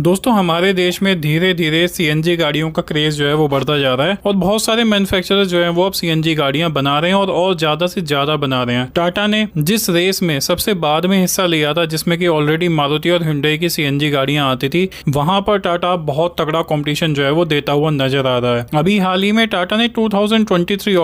दोस्तों हमारे देश में धीरे धीरे सीएनजी गाड़ियों का क्रेज जो है वो बढ़ता जा रहा है और बहुत सारे मैन्युफैक्चरर्स जो है वो अब सीएनजी गाड़ियां बना रहे हैं और और ज्यादा से ज्यादा बना रहे हैं टाटा ने जिस रेस में सबसे बाद में हिस्सा लिया था जिसमें कि ऑलरेडी मारुति और हिंडई की सीएनजी गाड़ियां आती थी वहां पर टाटा बहुत तगड़ा कॉम्पिटिशन जो है वो देता हुआ नजर आ रहा है अभी हाल ही में टाटा ने टू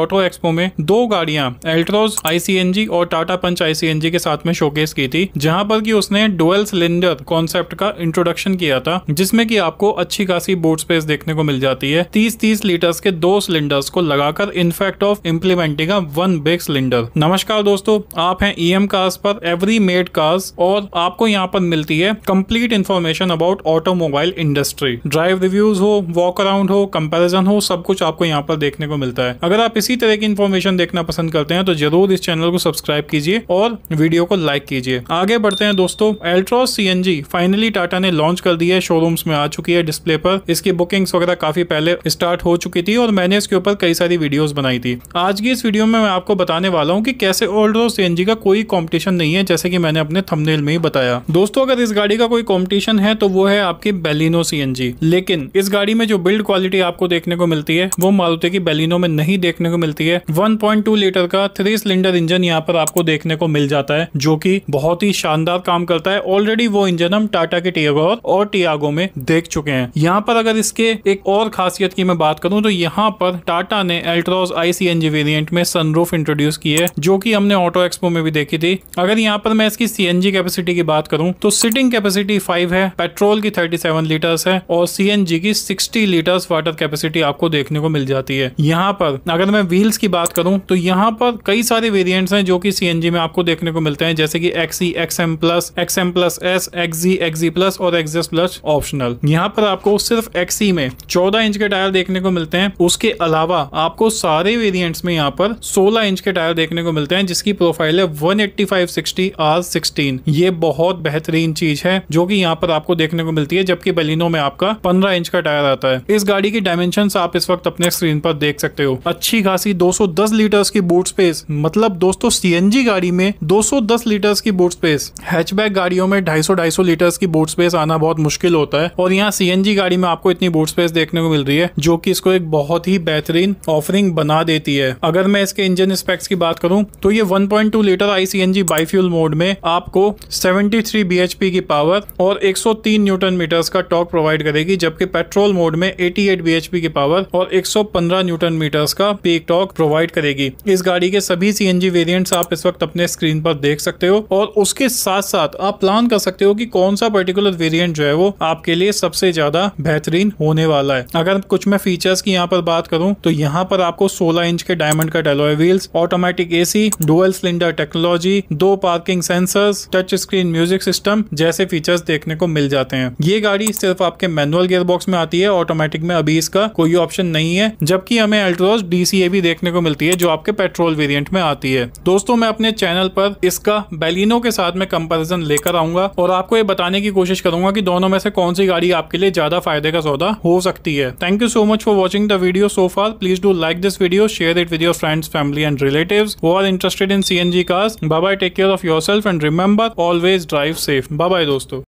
ऑटो एक्सपो में दो गाड़ियां एल्ट्रोज आईसीएनजी और टाटा पंच आईसीएनजी के साथ में शोकेस की थी जहां पर की उसने डुअल सिलेंडर कॉन्सेप्ट का इंट्रोडक्शन किया आया था जिसमें की आपको अच्छी खासी बोर्ड स्पेस देखने को मिल जाती है तीस तीस लीटर्स के दो सिलेंडर्स को लगाकर in fact of implementing one big cylinder नमस्कार दोस्तों आप हैं ई एम कार्स पर एवरी मेड कार्स और आपको यहाँ पर मिलती है complete information about automobile industry drive reviews हो वॉक अराउंड हो कंपेरिजन हो सब कुछ आपको यहाँ पर देखने को मिलता है अगर आप इसी तरह की इन्फॉर्मेशन देखना पसंद करते हैं तो जरूर इस चैनल को सब्सक्राइब कीजिए और वीडियो को लाइक कीजिए आगे बढ़ते हैं दोस्तों एल्ट्रॉस सी फाइनली टाटा ने लॉन्च कर दिया चुकी है शोरूम्स में आ चुकी है डिस्प्ले पर इसकी बुकिंग्स वगैरह काफी पहले स्टार्ट हो चुकी थी और मैंने इसके ऊपर कई सारी वीडियोस बनाई थी आज की इस वीडियो में मैं आपको बताने वाला हूँ कि कैसे ओल्ड और सीएनजी का कोई कॉम्पिटिशन नहीं है जैसे की मैंने अपने थमनेल में ही बताया दोस्तों अगर इस गाड़ी का कोई कॉम्पिटिशन है तो वो है आपकी बेलिनो सी लेकिन इस गाड़ी में जो बिल्ड क्वालिटी आपको देखने को मिलती है वो मारुति की बेलिनो में नहीं देखने को मिलती है 1.2 लीटर का थ्री सिलेंडर इंजन यहाँ पर आपको देखने को मिल जाता है जो की बहुत ही शानदार काम करता है ऑलरेडी वो इंजन हम टाटा के टीगोर और टी टियागो में देख चुके हैं यहाँ पर अगर इसके एक और खासियत की मैं बात करूँ तो यहाँ पर टाटा ने Altroz i C N variant में सनरूफ इंट्रोड्यूस की है जो कि हमने ऑटो एक्सपो में भी देखी थी अगर यहाँ पर मैं इसकी सी कैपेसिटी की बात करूँ तो सिटिंग कैपेसिटी फाइव है पेट्रोल की थर्टी सेवन लीटर्स है और सी की सिक्सटी लीटर्स वाटर कैपेसिटी आपको देखने को मिल जाती है यहाँ पर अगर मैं व्हील्स की बात करूं तो यहाँ पर कई सारे वेरियंट्स हैं जो कि सी में आपको देखने को मिलते हैं जैसे कि XE X M plus X M plus S X Z X plus और एक्सएस प्लस टच ऑप्शनल यहाँ पर आपको सिर्फ एक्सी में चौदह इंच के टायर देखने को मिलते हैं उसके अलावा आपको सारे वेरियंट में यहाँ पर सोलह इंच के टायर देखने को मिलते हैं जिसकी प्रोफाइल है फाइव सिक्सटी आर सिक्सटीन ये बहुत बेहतरीन चीज है जो की यहाँ पर आपको देखने को मिलती है जबकि बलिनो में आपका पंद्रह इंच का टायर आता है इस गाड़ी की डायमेंशन आप इस वक्त अपने स्क्रीन पर देख सकते हो अच्छी खासी 210 लीटर्स की बूट स्पेस मतलब दोस्तों सीएनजी गाड़ी में 210 लीटर्स की बूट स्पेस हैचबैक गाड़ियों में 250 250 लीटर्स की बूट स्पेस आना बहुत मुश्किल मुश्किल होता है और यहाँ सी गाड़ी में आपको इतनी बूट स्पेस देखने को मिल रही है जो की इसको एक बहुत ही बेहतरीन ऑफरिंग बना देती है अगर मैं इसके इंजन स्पेक्स की बात करूँ तो ये वन लीटर आईसीएनजी बाईफ्यूल मोड में आपको सेवेंटी थ्री की पावर और एक न्यूटन मीटर का टॉक प्रोवाइड करेगी जबकि पेट्रोल मोड में 88 एट की पावर और 115 न्यूटन मीटर्स का पीक टॉक प्रोवाइड करेगी इस गाड़ी के सभी सीएनजी वेरिएंट्स आप इस वक्त अपने स्क्रीन पर देख सकते हो और उसके साथ साथ आप प्लान कर सकते हो कि कौन सा पर्टिकुलर वेरिएंट जो है वो आपके लिए सबसे ज्यादा बेहतरीन होने वाला है अगर कुछ मैं फीचर्स की यहाँ पर बात करूँ तो यहाँ पर आपको 16 इंच के diamond cut alloy wheels automatic AC dual cylinder technology दो parking sensors touch screen music system जैसे फीचर्स देखने को मिल जाते हैं ये गाड़ी सिर्फ आपके मैनुअल गियर बॉक्स में आती है ऑटोमेटिक में अभी इसका कोई ऑप्शन नहीं है जबकि हमें अल्ट्रोज डीसीए भी देखने को मिलती है जो आपके पेट्रोल वेरियंट में आती है दोस्तों मैं अपने चैनल पर इसका बेलिनो के साथ में कंपेरिजन लेकर आऊंगा और आपको ये बताने की कोशिश करूंगा की दोनों में से कौन सी गाड़ी आपके लिए ज्यादा फायदे का सौदा हो सकती है thank you so much for watching the video so far please do like this video share it with your friends family and relative who are interested in C N G cars bye take care of your self and remember always drive safe bye दोस्तों